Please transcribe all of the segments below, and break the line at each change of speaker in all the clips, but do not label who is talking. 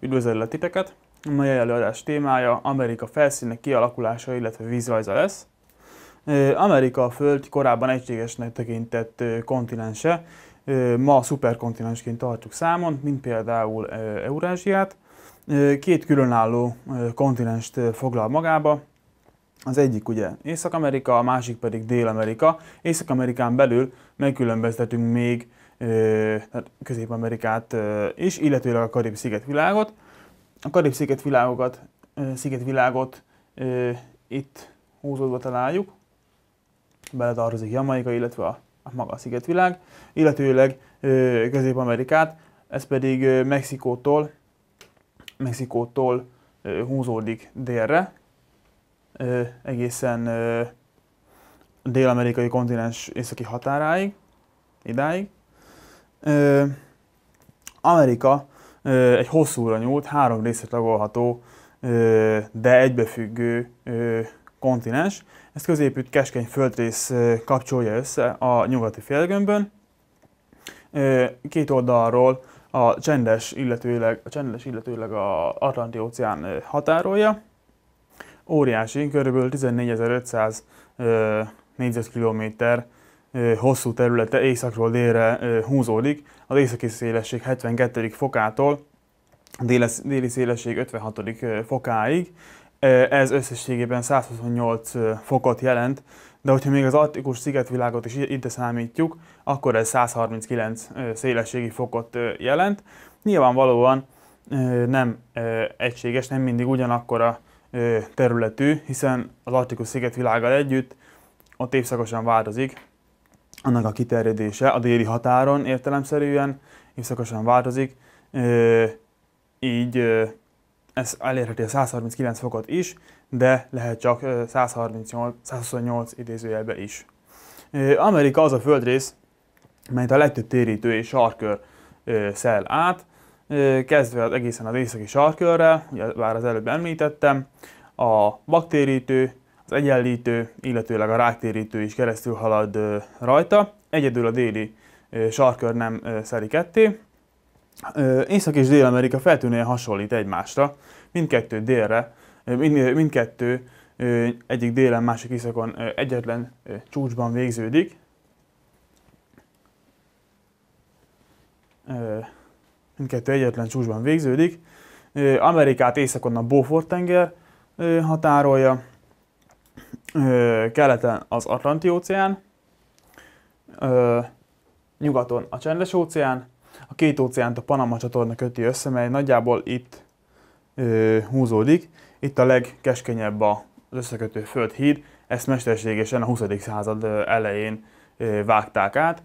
Üdvözöllek titeket! A mai előadás témája Amerika felszíne kialakulása, illetve vízrajza lesz. Amerika a Föld korábban egységesnek tekintett kontinense, ma szuperkontinensként tartjuk számon, mint például Eurázsiát. Két különálló kontinenst foglal magába, az egyik ugye Észak-Amerika, a másik pedig Dél-Amerika. Észak-Amerikán belül megkülönböztetünk még hát Közép-Amerikát is, illetőleg a Karib-szigetvilágot. A Karib-szigetvilágot szigetvilágot itt húzódva találjuk, beletartozik Jamaika, illetve a, a maga a szigetvilág, illetőleg Közép-Amerikát, ez pedig Mexikótól, Mexikótól húzódik délre, egészen a dél-amerikai kontinens északi határáig, idáig. Amerika egy hosszúra nyúlt, három részre tagolható, de egybefüggő kontinens. Ezt középütt keskeny földrész kapcsolja össze a nyugati félgömbön. Két oldalról a csendes, illetőleg, a csendes, illetőleg a Atlanti óceán határolja óriási, kb. 14500 négyzetkilométer hosszú területe északról délre húzódik, az északi szélesség 72. fokától déli szélesség 56. fokáig. Ez összességében 128 fokot jelent, de hogyha még az Attikus szigetvilágot is ide számítjuk, akkor ez 139 szélességi fokot jelent. Nyilvánvalóan nem egységes, nem mindig ugyanakkora területű, hiszen az Arktikus szigetvilággal együtt ott évszakosan változik annak a kiterjedése, a déli határon értelemszerűen évszakosan változik, így ez elérheti a 139 fokot is, de lehet csak 138, 128 idézőjelbe is. Amerika az a földrész, melyet a legtöbb térítő és sarkör szel át, kezdve egészen az északi sarkörrel, ugye már az előbb említettem, a baktérítő, az egyenlítő, illetőleg a ráktérítő is keresztül halad rajta, egyedül a déli sarkör nem szeri ketté. Észak és Dél-Amerika feltűnően hasonlít egymásra, mindkettő délre, mindkettő egyik délen, másik északon egyetlen csúcsban végződik mindkettő egyetlen csúcsban végződik. Amerikát északon a Beaufort tenger határolja, keleten az Atlanti óceán, nyugaton a Csendes óceán, a két óceánt a Panama csatorna köti össze, mely nagyjából itt húzódik. Itt a legkeskenyebb az összekötő földhíd, ezt mesterségesen a 20. század elején vágták át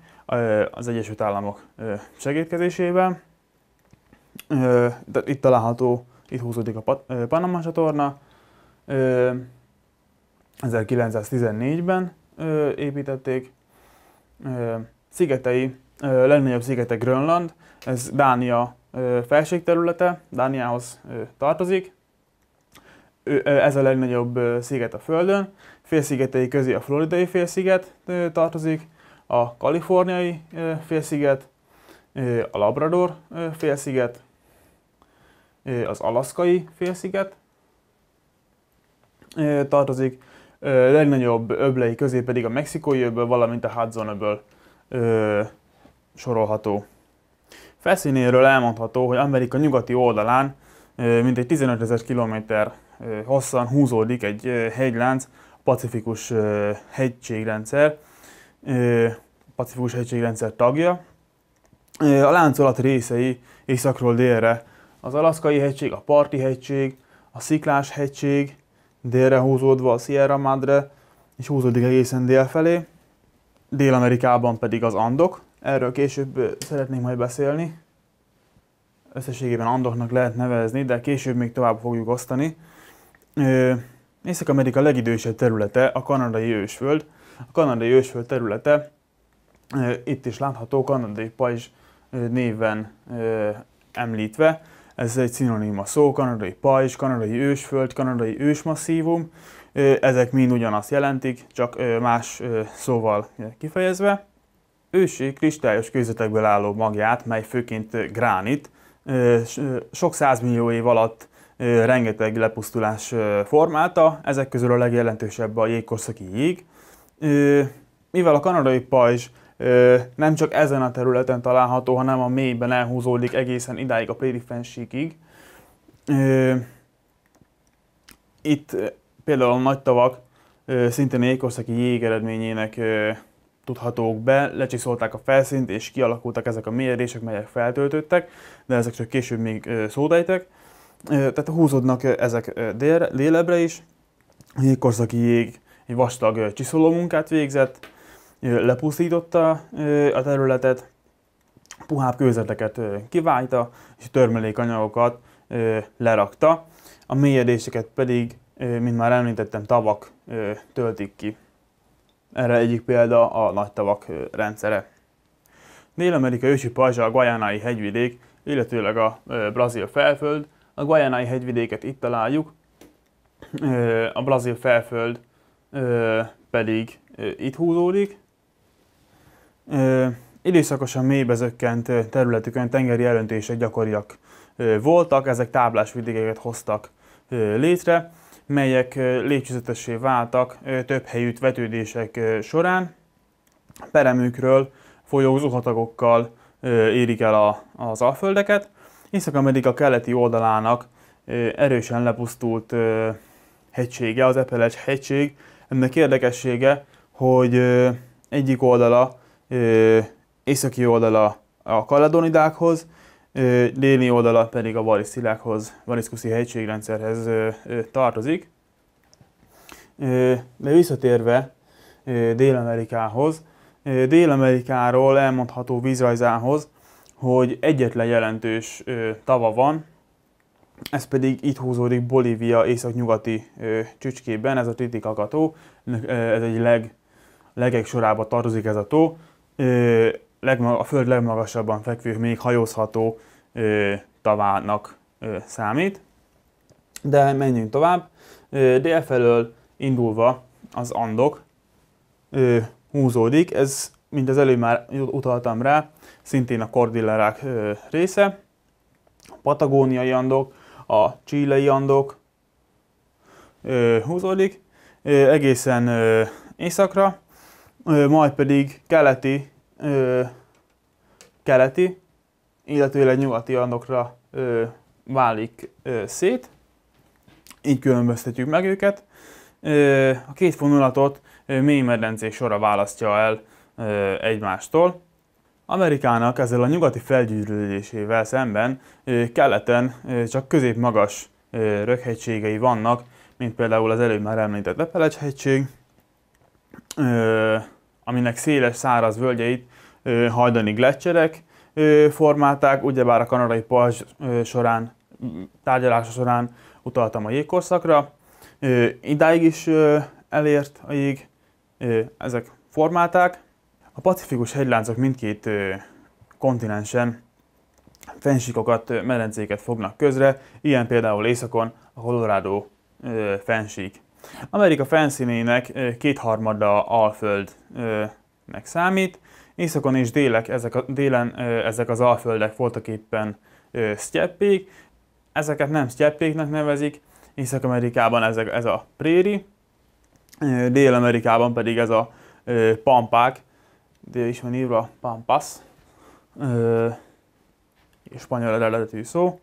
az Egyesült Államok segítkezésével itt található, itt húzódik a Panama csatorna. 1914-ben építették. Szigetei, legnagyobb szigete Grönland, ez Dánia felségterülete, Dániához tartozik. Ez a legnagyobb sziget a Földön. Félszigetei közé a floridai félsziget tartozik, a kaliforniai félsziget, a Labrador félsziget, az Alaszkai félsziget tartozik, a legnagyobb öblei közé pedig a mexikói öböl, valamint a Hudson öböl sorolható. Felszínéről elmondható, hogy Amerika nyugati oldalán mintegy 15 ezer kilométer hosszan húzódik egy hegylánc, Pacifikus hegységrendszer, Pacifikus hegységrendszer tagja, a láncolat részei északról délre. Az Alaszkai hegység, a Parti hegység, a Sziklás hegység, délre húzódva a Sierra Madre, és húzódik egészen dél felé. Dél-Amerikában pedig az Andok, erről később szeretnénk majd beszélni. Összességében Andoknak lehet nevezni, de később még tovább fogjuk osztani. Észak-Amerika legidősebb területe a kanadai ősföld. A kanadai ősföld területe, itt is látható kanadai pajzs néven említve. Ez egy szinoníma szó, kanadai pajzs, kanadai ősföld, kanadai ősmasszívum. Ezek mind ugyanazt jelentik, csak más szóval kifejezve. Ősi kristályos kőzetekből álló magját, mely főként gránit, sok százmillió év alatt rengeteg lepusztulás formálta, ezek közül a legjelentősebb a jégkorszaki jég. Mivel a kanadai pajzs nem csak ezen a területen található, hanem a mélyben elhúzódik egészen idáig a périffenségig. Itt például a nagy tavak szintén ékorszaki jég eredményének tudhatók be, lecsiszolták a felszínt és kialakultak ezek a mélyedések, melyek feltöltöttek, de ezek csak később még szódejtek. Tehát húzódnak ezek délre, délebre is, a jégkorszaki jég egy vastag csiszoló munkát végzett, lepusztította a területet, puhább kőzeteket kiválta, és törmelékanyagokat lerakta, a mélyedéseket pedig, mint már említettem, tavak töltik ki. Erre egyik példa a nagy tavak rendszere. Dél-Amerika ősi pajzsa a Guajanai hegyvidék, illetőleg a brazil felföld. A Guajanai hegyvidéket itt találjuk, a brazil felföld pedig itt húzódik, ö, időszakosan mélybe zökkent területükön tengeri elöntések gyakoriak ö, voltak, ezek táblás vidékeket hoztak ö, létre, melyek lépcsőzetessé váltak ö, több helyütt vetődések ö, során, peremükről folyó zuhatagokkal érik el a, az alföldeket. Észak-Amerika keleti oldalának erősen lepusztult hegysége, az Epelecs hegység. Ennek érdekessége, hogy egyik oldala északi oldala a Kaladonidákhoz, déli oldala pedig a varisztilákhoz, variszkuszi hegységrendszerhez tartozik. De visszatérve Dél-Amerikához, Dél-Amerikáról elmondható vízrajzához, hogy egyetlen jelentős tava van, ez pedig itt húzódik Bolívia északnyugati csücskében, ez a Titicacató, ez egy leg, legek sorába tartozik ez a tó, ö, legmag, a Föld legmagasabban fekvő, még hajózható ö, tavának ö, számít. De menjünk tovább. Ö, délfelől indulva az Andok ö, húzódik. Ez, mint az előbb már utaltam rá, szintén a kordillerák ö, része. A patagóniai Andok, a csílei Andok ö, húzódik, ö, egészen ö, északra, majd pedig keleti, keleti, illetőleg nyugati andokra válik szét. Így különböztetjük meg őket. A két vonulatot mély medencés sora választja el egymástól. Amerikának ezzel a nyugati felgyűrűzésével szemben keleten csak középmagas röghegységei vannak, mint például az előbb már említett Lepelecs hegység, aminek széles, száraz völgyeit hajdani gletszerek formálták, ugyebár a kanadai pajzs során, tárgyalása során utaltam a jégkorszakra. Idáig is elért a jég, ezek formálták. A pacifikus hegyláncok mindkét kontinensen fensíkokat, medencéket fognak közre, ilyen például északon a Colorado fensík. Amerika felszínének kétharmada alföldnek számít, északon és délek, ezek a, délen ezek az alföldek voltak éppen sztyeppék, ezeket nem sztyeppéknek nevezik, Észak-Amerikában ezek, ez a préri, Dél-Amerikában pedig ez a pampák, de is van írva pampas, és spanyol eredetű szó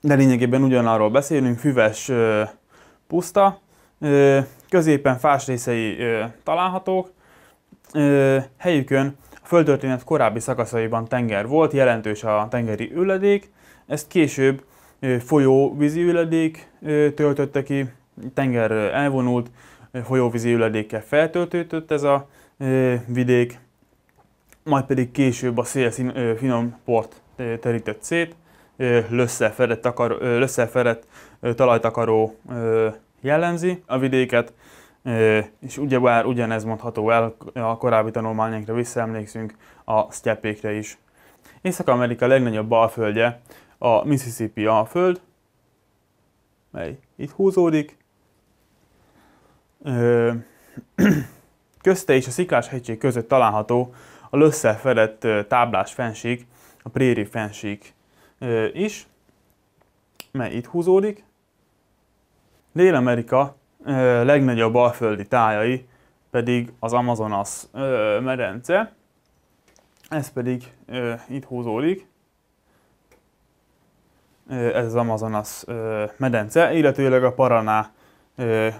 de lényegében ugyanarról beszélünk, füves puszta, középen fás részei találhatók, helyükön a földtörténet korábbi szakaszaiban tenger volt, jelentős a tengeri üledék, ezt később folyóvízi üledék töltötte ki, tenger elvonult, folyóvízi üledékkel feltöltődött ez a vidék, majd pedig később a szél finom port terített szét, lösszerfedett, talajtakaró jellemzi a vidéket, és ugyebár ugyanez mondható el, a korábbi tanulmányainkra visszaemlékszünk, a sztyepékre is. Észak-Amerika legnagyobb alföldje a Mississippi alföld, mely itt húzódik. Közte és a sziklás hegység között található a lösszel táblás fenség, a préri fenség is, mely itt húzódik. Dél-Amerika legnagyobb alföldi tájai pedig az Amazonas medence, ez pedig itt húzódik. Ez az Amazonas medence, illetőleg a Paraná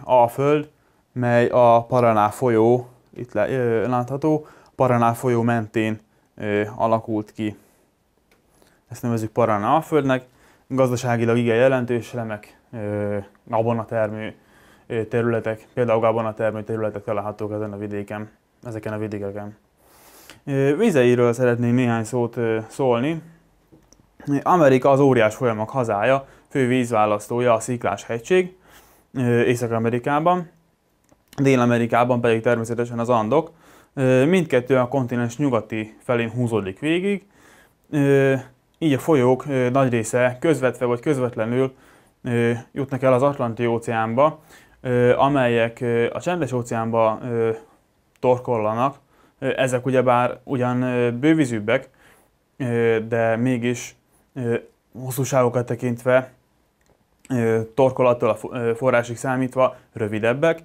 alföld, mely a Paraná folyó, itt látható, Paraná folyó mentén alakult ki ezt nevezzük Parán Alföldnek, gazdaságilag igen jelentős remek gabonatermő területek, például gabonatermő területek találhatók ezen a vidéken, ezeken a vidékeken. Vizeiről szeretnék néhány szót szólni. Amerika az óriás folyamok hazája, fő vízválasztója a Sziklás hegység, Észak-Amerikában, Dél-Amerikában pedig természetesen az Andok. Mindkettő a kontinens nyugati felén húzódik végig. Így a folyók nagy része közvetve vagy közvetlenül jutnak el az Atlanti-óceánba, amelyek a Csendes-óceánba torkollanak. Ezek ugyebár ugyan bővízűbbek, de mégis hosszúságokat tekintve torkolattól a forrásig számítva rövidebbek,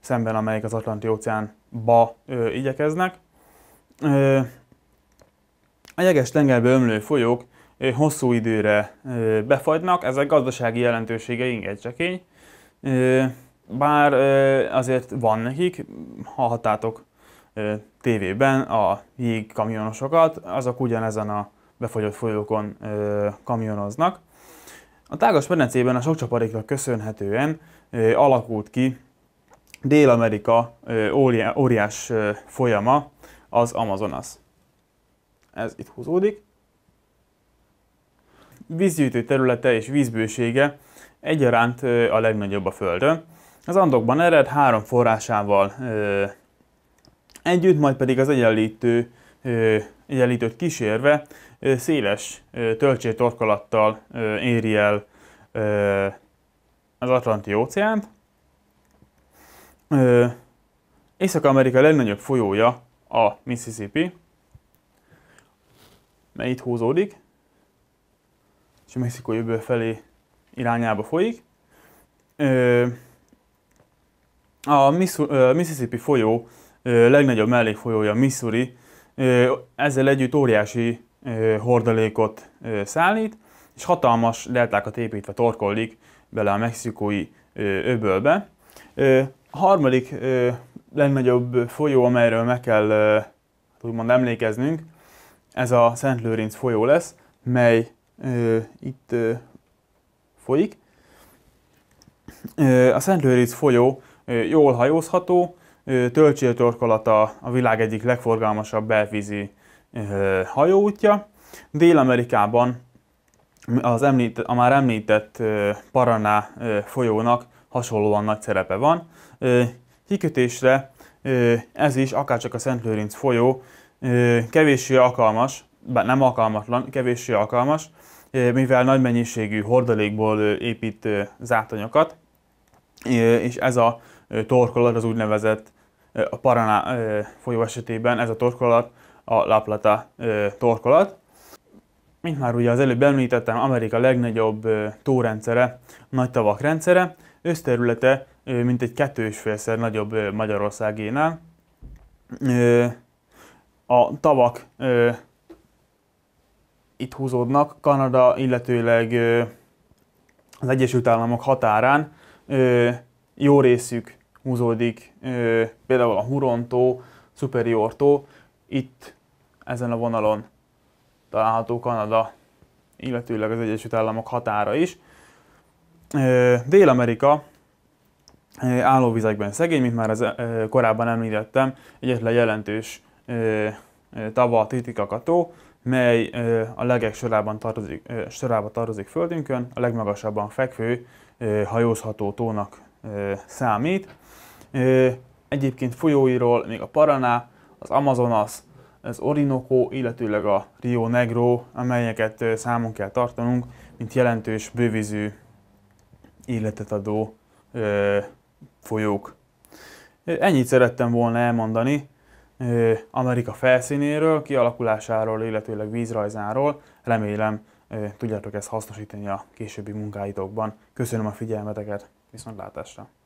szemben amelyek az Atlanti óceánba igyekeznek. A jeges tengerbe ömlő folyók hosszú időre befagynak, ezek gazdasági jelentősége csekény. bár azért van nekik, hallhattátok tévében a jégkamionosokat, azok ugyanezen a befagyott folyókon kamionoznak. A tágas medencében a sok csapadéknak köszönhetően alakult ki Dél-Amerika óriás folyama, az Amazonas ez itt húzódik. Vízgyűjtő területe és vízbősége egyaránt a legnagyobb a Földön. Az Andokban ered három forrásával együtt, majd pedig az egyenlítő, egyenlítőt kísérve széles töltsétorkolattal éri el az Atlanti óceánt. Észak-Amerika legnagyobb folyója a Mississippi, mert itt húzódik, és a Mexikó jövő felé irányába folyik. A Mississippi folyó legnagyobb mellékfolyója Missouri, ezzel együtt óriási hordalékot szállít, és hatalmas deltákat építve torkollik bele a mexikói öbölbe. A harmadik legnagyobb folyó, amelyről meg kell úgymond emlékeznünk, ez a Szent Lőrinc folyó lesz, mely ö, itt ö, folyik. Ö, a Szent Lőrinc folyó ö, jól hajózható, Tölcsél a világ egyik legforgalmasabb belvízi ö, hajóútja. Dél-Amerikában az említ, a már említett ö, Paraná ö, folyónak hasonlóan nagy szerepe van. Hikötésre ez is, akárcsak a Szent Lőrinc folyó, kevéssé alkalmas, bár nem alkalmatlan, kevéssé alkalmas, mivel nagy mennyiségű hordalékból épít zátonyokat, és ez a torkolat az úgynevezett a Paraná folyó esetében ez a torkolat a Laplata torkolat. Mint már ugye az előbb említettem, Amerika legnagyobb tórendszere, nagy tavak rendszere, összterülete mintegy kettő és félszer nagyobb Magyarországénál a tavak ö, itt húzódnak, Kanada, illetőleg ö, az Egyesült Államok határán ö, jó részük húzódik, ö, például a Hurontó, Superiortó, itt ezen a vonalon található Kanada, illetőleg az Egyesült Államok határa is. Dél-Amerika állóvizekben szegény, mint már ö, korábban említettem, egyetlen jelentős tava Titikakató, mely a legek sorában tartozik, sorába tartozik Földünkön, a legmagasabban fekvő hajózható tónak számít. Egyébként folyóiról még a Paraná, az Amazonas, az Orinoco, illetőleg a Rio Negro, amelyeket számon kell tartanunk, mint jelentős bővízű életet adó folyók. Ennyit szerettem volna elmondani, Amerika felszínéről, kialakulásáról, illetőleg vízrajzáról. Remélem tudjátok ezt hasznosítani a későbbi munkáitokban. Köszönöm a figyelmeteket, viszontlátásra!